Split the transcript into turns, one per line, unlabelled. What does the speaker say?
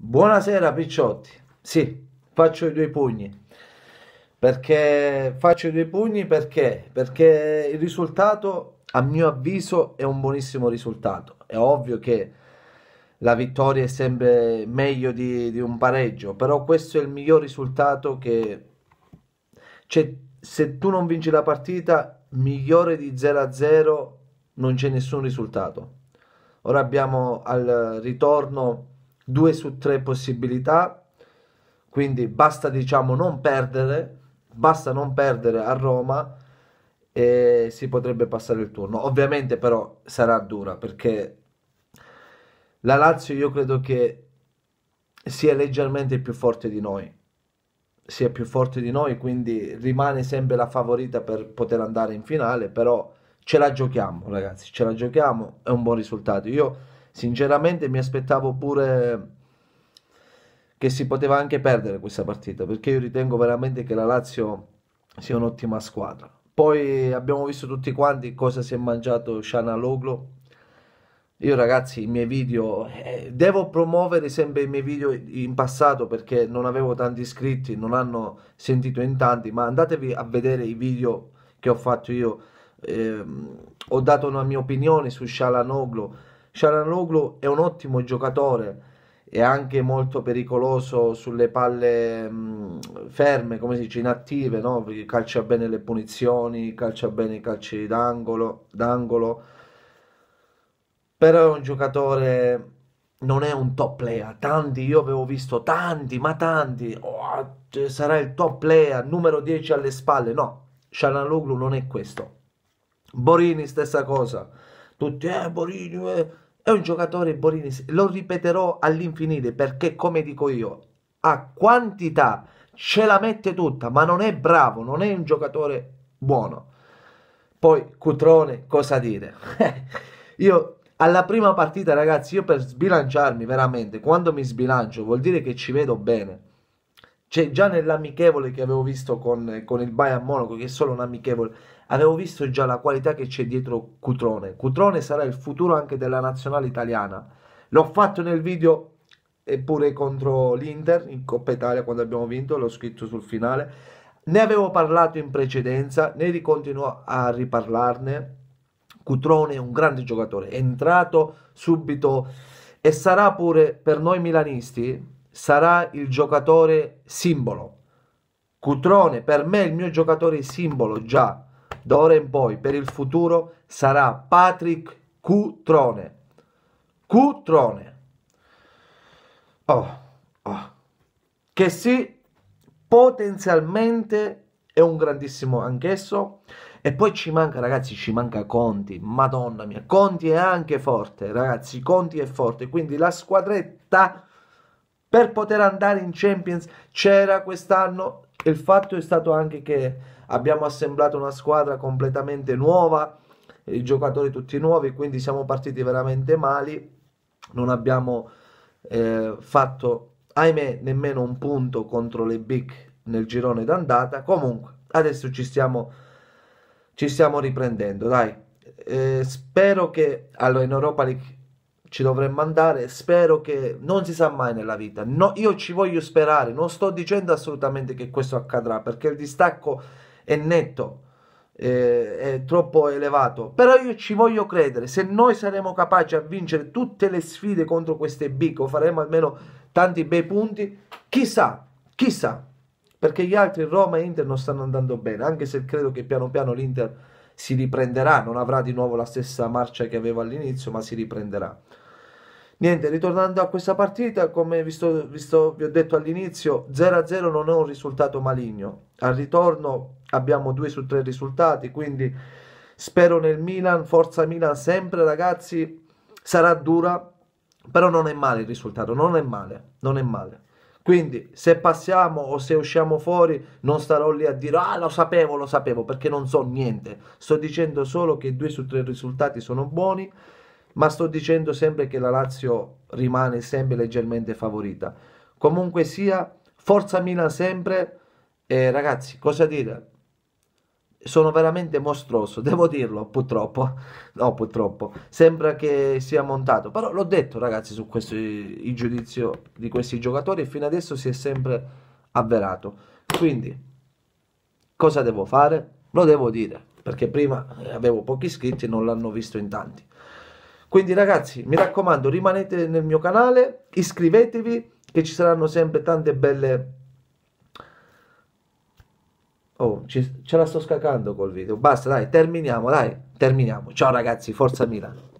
Buonasera picciotti. Sì, faccio i due pugni. Perché faccio i due pugni perché? Perché il risultato, a mio avviso, è un buonissimo risultato. È ovvio che la vittoria è sempre meglio di, di un pareggio, però questo è il miglior risultato che... Cioè, se tu non vinci la partita, migliore di 0-0 non c'è nessun risultato. Ora abbiamo al ritorno due su tre possibilità, quindi basta diciamo non perdere, basta non perdere a Roma e si potrebbe passare il turno. Ovviamente però sarà dura perché la Lazio io credo che sia leggermente più forte di noi sia più forte di noi, quindi rimane sempre la favorita per poter andare in finale, però ce la giochiamo ragazzi, ce la giochiamo, è un buon risultato. Io Sinceramente mi aspettavo pure che si poteva anche perdere questa partita perché io ritengo veramente che la Lazio sia un'ottima squadra. Poi abbiamo visto tutti quanti cosa si è mangiato Shana Loglo. Io ragazzi, i miei video eh, devo promuovere sempre i miei video in passato perché non avevo tanti iscritti, non hanno sentito in tanti, ma andatevi a vedere i video che ho fatto io. Eh, ho dato una mia opinione su Shalanoglu Cialanoglu è un ottimo giocatore e anche molto pericoloso sulle palle mh, mm, ferme, come si dice, inattive, no? calcia bene le punizioni, calcia bene i calci d'angolo, d'angolo, però è un giocatore, non è un top player, tanti, io avevo visto tanti, ma tanti, oh, cioè, sarà il top player, numero 10 alle spalle, no, Shalanoglu non è questo, Borini stessa cosa, tutti, eh Borini, eh è un giocatore Borini, lo ripeterò all'infinito perché come dico io, a quantità ce la mette tutta, ma non è bravo, non è un giocatore buono. Poi Cutrone, cosa dire? io alla prima partita, ragazzi, io per sbilanciarmi veramente, quando mi sbilancio vuol dire che ci vedo bene. Cioè, già nell'amichevole che avevo visto con, con il Bayern Monaco, che è solo un amichevole, avevo visto già la qualità che c'è dietro Cutrone. Cutrone sarà il futuro anche della nazionale italiana. L'ho fatto nel video eppure contro l'Inter in Coppa Italia quando abbiamo vinto, l'ho scritto sul finale. Ne avevo parlato in precedenza, ne ricontinuo a riparlarne. Cutrone è un grande giocatore, è entrato subito e sarà pure per noi milanisti sarà il giocatore simbolo. Cutrone per me è il mio giocatore simbolo già d'ora in poi, per il futuro, sarà Patrick Cutrone. Cutrone. Oh, oh. Che sì, potenzialmente è un grandissimo anch'esso. E poi ci manca, ragazzi, ci manca Conti. Madonna mia, Conti è anche forte, ragazzi. Conti è forte. Quindi la squadretta per poter andare in Champions c'era quest'anno il fatto è stato anche che abbiamo assemblato una squadra completamente nuova, i giocatori tutti nuovi, quindi siamo partiti veramente mali, non abbiamo eh, fatto, ahimè, nemmeno un punto contro le big nel girone d'andata, comunque adesso ci stiamo, ci stiamo riprendendo, dai. Eh, spero che allora in Europa League ci dovremmo andare. Spero che non si sa mai nella vita. No, io ci voglio sperare. Non sto dicendo assolutamente che questo accadrà perché il distacco è netto, eh, è troppo elevato. Però io ci voglio credere. Se noi saremo capaci a vincere tutte le sfide contro queste big, o faremo almeno tanti bei punti, chissà, chissà. Perché gli altri Roma e Inter non stanno andando bene, anche se credo che piano piano l'Inter si riprenderà, non avrà di nuovo la stessa marcia che aveva all'inizio, ma si riprenderà. Niente, ritornando a questa partita, come vi, sto, vi, sto, vi ho detto all'inizio, 0-0 non è un risultato maligno. Al ritorno abbiamo 2 su 3 risultati, quindi spero nel Milan, forza Milan sempre ragazzi, sarà dura, però non è male il risultato, non è male, non è male. Quindi se passiamo o se usciamo fuori non starò lì a dire ah lo sapevo, lo sapevo, perché non so niente. Sto dicendo solo che 2 su 3 risultati sono buoni ma sto dicendo sempre che la Lazio rimane sempre leggermente favorita. Comunque sia, forza Milan sempre. Eh, ragazzi, cosa dire? Sono veramente mostruoso, devo dirlo, purtroppo. No, purtroppo. Sembra che sia montato. Però l'ho detto, ragazzi, su questo il giudizio di questi giocatori e fino adesso si è sempre avverato. Quindi, cosa devo fare? Lo devo dire, perché prima avevo pochi iscritti e non l'hanno visto in tanti. Quindi ragazzi, mi raccomando, rimanete nel mio canale, iscrivetevi, che ci saranno sempre tante belle... Oh, ce la sto scacando col video. Basta, dai, terminiamo, dai, terminiamo. Ciao ragazzi, forza Milano.